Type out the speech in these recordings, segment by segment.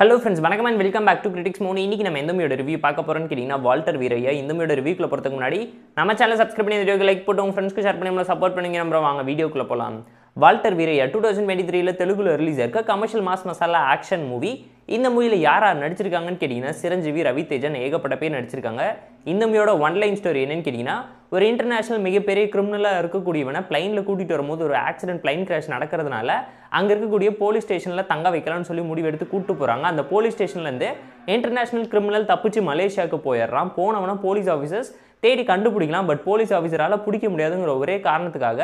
hello friends வணக்கம் and welcome back to critics மூணு இன்றைக்கி நம்ம எந்த மூவியோட ரிவ்யூ பார்க்க போகிறோம்னு கேட்டிங்கன்னா வால்டர் வீரையா இந்த மூவியோட போகிறதுக்கு முன்னாடி நம்ம சேனல் சப்ஸ்கிரைப் பண்ணி வீடியோக்கு லைக் போட்டு உங்கள் ஃப்ரெண்ட்ஸ்க்கு ஷேர் பண்ணி நம்மளை சப்போர்ட் பண்ணுங்க நம்ம வாங்க வீடியோக்குள்ளே போகலாம் Waltair Veerayya two thousand twenty த்ரீல தெலுங்குல ரிலீஸ் ஆயிருக்க commercial mass masala action movie இந்த மூவியில் யார் யார் நடிச்சிருக்காங்கன்னு கேட்டிங்கன்னா சிரஞ்சீவி ரவி தேஜன் ஏகப்பட்ட பேர் நடிச்சிருக்காங்க இந்த மூவியோட ஒன் லைன் ஸ்டோரி என்னன்னு கேட்டிங்கன்னா ஒரு இன்டர்நேஷனல் மிகப்பெரிய கிரிமினலாக இருக்கக்கூடியவனை பிளைனில் கூட்டிகிட்டு வரும்போது ஒரு ஆக்சிடென்ட் பிளைன் கிராஷ் நடக்கிறதுனால அங்கே இருக்கக்கூடிய போலீஸ் ஸ்டேஷனில் தங்க வைக்கலாம்னு சொல்லி முடிவெடுத்து கூப்பிட்டு போகிறாங்க அந்த போலீஸ் ஸ்டேஷன்லேருந்து இன்டர்நேஷனல் கிரிமினல் தப்பிச்சு மலேசியாவுக்கு போயிடுறான் போனவனா போலீஸ் ஆஃபீஸர்ஸ் தேடி கண்டுபிடிக்கலாம் பட் போலீஸ் ஆஃபீஸரால் பிடிக்க முடியாதுங்கிற ஒரே காரணத்துக்காக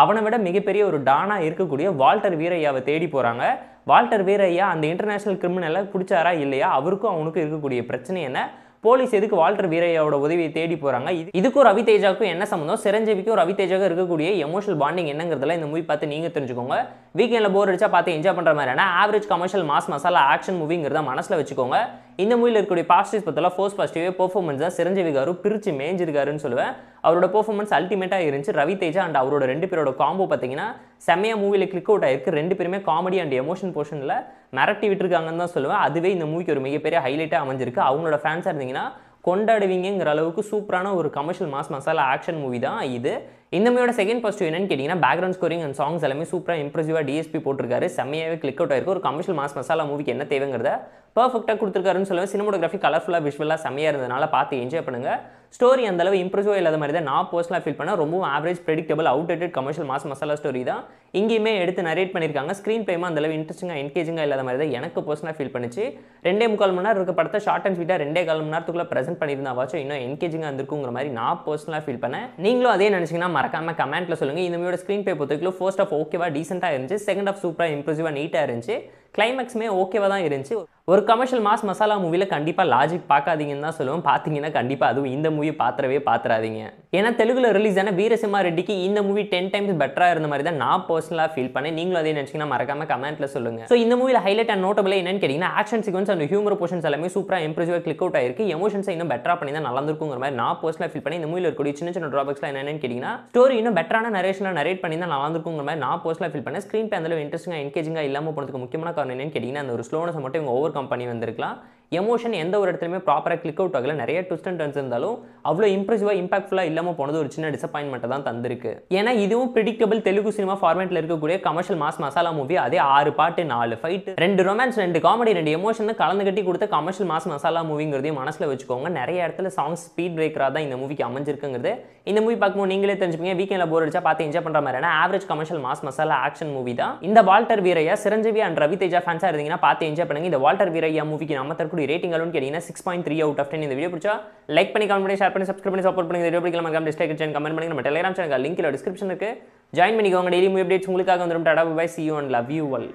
அவனை விட மிகப்பெரிய ஒரு டானாக இருக்கக்கூடிய வால்டர் வீரையாவை தேடி போகிறாங்க வால்டர் வீரையா அந்த இன்டர்நேஷ்னல் கிரிமினலை பிடிச்சாரா இல்லையா அவருக்கும் அவனுக்கும் இருக்கக்கூடிய பிரச்சனை என்ன போலீஸ் எதுக்கு வால்டர் வீரையாவோட உதவியை தேடி போகிறாங்க இது இதுக்கும் ரவி தேஜாவுக்கும் என்ன சம்மந்தம் சிரஞ்சீவிக்கும் ரவி தேஜாவுக்கும் இருக்கக்கூடிய எமோஷனல் பாண்டிங் என்னங்கிறதுல இந்த மூவி பார்த்து நீங்கள் தெரிஞ்சுக்கோங்க வீக்கெண்டில் போர் அடிச்சா பார்த்து என்ஜாய் பண்ணுற மாதிரியான average commercial mass masala action மூவிங்கிறத மனசில் வச்சுக்கோங்க இந்த மூவியில் இருக்கக்கூடிய பாசிட்டிவ் பற்றியெல்லாம் ஃபோர்ஸ் பாசிட்டிவே பெர்ஃபார்மன்ஸ் தான் சிரஞ்சீவி காரு பிரித்து மேஞ்சிருக்காருன்னு சொல்லுவேன் அவரோட பெர்ஃபார்மன்ஸ் அல்டிமேட்டாக இருந்துச்சு ரவி தேஜா அண்ட் அவரோட ரெண்டு பேரோட காம்போ பார்த்தீங்கன்னா செம்மையாக மூவியில் கிளிக் அவுட் ஆயிருக்கு ரெண்டு பேருமே காமெடி அண்ட் எமோஷன் போர்ஷனில் மிரட்டி விட்டுருக்காங்கன்னு தான் சொல்லுவேன் அதுவே இந்த மூவிக்கு ஒரு மிகப்பெரிய ஹைலைட்டாக அமைஞ்சிருக்கு அவங்களோட ஃபேன்ஸாக இருந்தீங்கன்னா கொண்டாடுவீங்கிற அளவுக்கு சூப்பரான ஒரு commercial mass masala action movie தான் இது இந்த மூவியோட செகண்ட் பாசிட்டிவ் என்னன்னு கேட்டிங்கன்னா பேக்ரவுண்ட் ஸ்கோரிங் அண்ட் சாங்ஸ் எல்லாமே சூப்பராக இம்ப்ரெசிவாக டிஎஸ்பி போட்டிருக்காரு செம்மையாகவே கிளிக் அவுட் ஆயிருக்கு ஒரு கமர்ஷியல் மாஸ் மசாலா மூவிக்கு என்ன தேவைங்கிறத பர்ஃபெக்டாக கொடுத்துருக்காருன்னு சொல்லுவேன் சினிமோகிராஃபி கலர்ஃபுல்லாக விஷுவலாக செம்மையாக இருந்ததுனால பார்த்து என்ஜாய் பண்ணுங்கள் ஸ்டோரி அந்தளவு இம்ப்ரூவ் இல்லாத மாதிரி தான் நான் பர்சனலாக ஃபீல் பண்ணேன் ரொம்பவும் average predictable outdated commercial mass masala story தான் இங்கேயுமே எடுத்து நரேட் பண்ணியிருக்காங்க ஸ்க்ரீன் பிளேமா அந்தளவு இன்ட்ரெஸ்டிங்காக என்கேஜிங்காக இல்லாத மாதிரி தான் எனக்கு பர்சனாக ஃபீல் பண்ணிச்சு ரெண்டே முக்கால் மணி நேரம் இருக்க படத்தை ஷார்ட் அண்ட் ஸ்வீட்டாக ரெண்டே கால் மணி நேரத்துக்குள்ளே ப்ரெசென்ட் பண்ணியிருந்தாவாச்சும் இன்னும் என்கேஜிங்காக இருந்திருக்குங்கிற மாதிரி நான் பர்சனலாக ஃபீல் பண்ணேன் நீங்களும் அதே நினச்சிங்கன்னா மறக்காமல் கமெண்ட்டில் சொல்லுங்கள் இந்த மூவியோட ஸ்க்ரீன் பிளே பொறுத்தவரைக்கும் ஃபர்ஸ்ட் ஆஃப் ஓகேவா டீசெண்டாக இருந்துச்சு செகண்ட் ஆஃப் சூப்பராக இம்ப்ரூசிவாக நீட்டாக இருந்துச்சு கிளைமேக்ஸுமே ஓகேவாக தான் இருந்துச்சு ஒரு கமர்ஷியல் மாஸ் மசாலா மூவியில் கண்டிப்பாக லாஜிக் பார்க்காதீங்கன்னு தான் சொல்லுவோம் பார்த்தீங்கன்னா கண்டிப்பாக அதுவும் இந்த மூவி பாத்திரவே பாத்திராதீங்க ஏன்னா தெலுங்குல ரிலீஸ் ஆன வீரசிம்மா ரெட்டிக்கு இந்த மூவி டென் டைம்ஸ் பெட்டராக இருந்த மாதிரி தான் நான் பர்சனலாக ஃபீல் பண்ணேன் நீங்களும் அதே நினச்சிங்கன்னா மறக்காம கமெண்ட்ல சொல்லுங்க ஸோ இந்த மூவியில் ஹைலைட் அண்ட் நோட்டபிள் என்னன்னு கேட்டிங்கன்னா action sequence and humour portions எல்லாமே சூப்பராக இம்ப்ரூவாக கிளிக் அவுட் ஆயிருக்கு எமோஷன்ஸ் இன்னும் பெட்டராக பண்ணி தான் நல்லா மாதிரி நான் பர்சனலாக ஃபீல் பண்ணி இந்த மூவியில் இருக்கக்கூடிய சின்ன சின்ன ட்ராபிக்ஸ்லாம் என்னென்னு கேட்டிங்கன்னா ஸ்டோரி இன்னும் பெட்டரான நரேஷனில் நரேட் பண்ணி தான் நடந்திருக்குங்கிற மாதிரி நான் பர்சனலாக ஃபீல் பண்ணேன் ஸ்க்ரீன் பே அந்த இன்ட்ரெஸ்டிங்காக என்கேஜிங்காக இல்லாமல் போனதுக்கு முக்கியமான காரணம் என்னன்னு கேட்டிங்கன்னா அந்த ஒரு ஸ்லோனஸை மட்டும் இவங்க ஓவர் கம் பண்ணி வந்திருக்கலாம் எமோஷன் எந்த ஒரு இடத்துலையுமே ப்ராப்பராக கிளிக் அவுட் ஆகல நிறைய ட்விஸ்ட் அண்ட் டர்ன்ஸ் இருந்தாலும் அவ்வளோ இம்ப்ரெசிவாக இம்பாக்ட்ஃபுல்லாக இல்லாமல் போனது ஒரு சின்ன டிசப்பாயின்மெண்ட்டை தான் தந்திருக்கு ஏன்னா இதுவும் ப்ரிடிக்டபிள் தெலுங்கு சினிமா ஃபார்மேட்டில் இருக்கக்கூடிய கமர்ஷியல் மாஸ் மசாலா மூவி அதே ஆறு பாட்டு நாலு ஃபைட் ரெண்டு ரொமான்ஸ் ரெண்டு காமெடி ரெண்டு எமோஷன் கலந்து கட்டி கொடுத்த கமர்ஷியல் மாஸ் மசாலா மூவிங்கிறதையும் மனசில் வச்சுக்கோங்க நிறைய இடத்துல சாங்ஸ் ஸ்பீட் பிரேக்கராக தான் இந்த மூவிக்கு அமைஞ்சிருக்குங்கிறது இந்த மூவி பார்க்கும்போது நீங்களே தெரிஞ்சுப்பீங்க வீக்கெண்டில் போர் அடிச்சா பார்த்து என்ஜாய் பண்ணுற மாதிரியான average commercial mass masala action movie தான் இந்த வால்டர் வீரையா சிரஞ்சீவி அண்ட் ரவி தேஜா ஃபேன்ஸாக இருந்தீங்கன்னா பார்த்து என்ஜாய் பண்ணுங்க இந்த வால்டர் வீரையா மூவிக்கு நம்ம தரக்கூடிய உங்களுடைய ரேட்டிங் அளவுன்னு கேட்டிங்கன்னா six point three out of ten இந்த வீடியோ பிடிச்சா லைக் பண்ணி கமெண்ட் பண்ணி ஷேர் பண்ணி சப்ஸ்கிரைப் பண்ணி சப்போர்ட் பண்ணி வீடியோ பிடிக்கலாம் மறக்காம டிஸ்லைக் சேனல் கமெண்ட் பண்ணுங்க நம்ம டெலிகிராம் சேனல் லிங்க்கில் டிஸ்கிரிப்ஷன் இருக்குது ஜாயின் பண்ணிக்கோங்க டெய்லி அப்டேட்ஸ் உங்களுக்காக வந்துடும் tata bye see you and love you வல்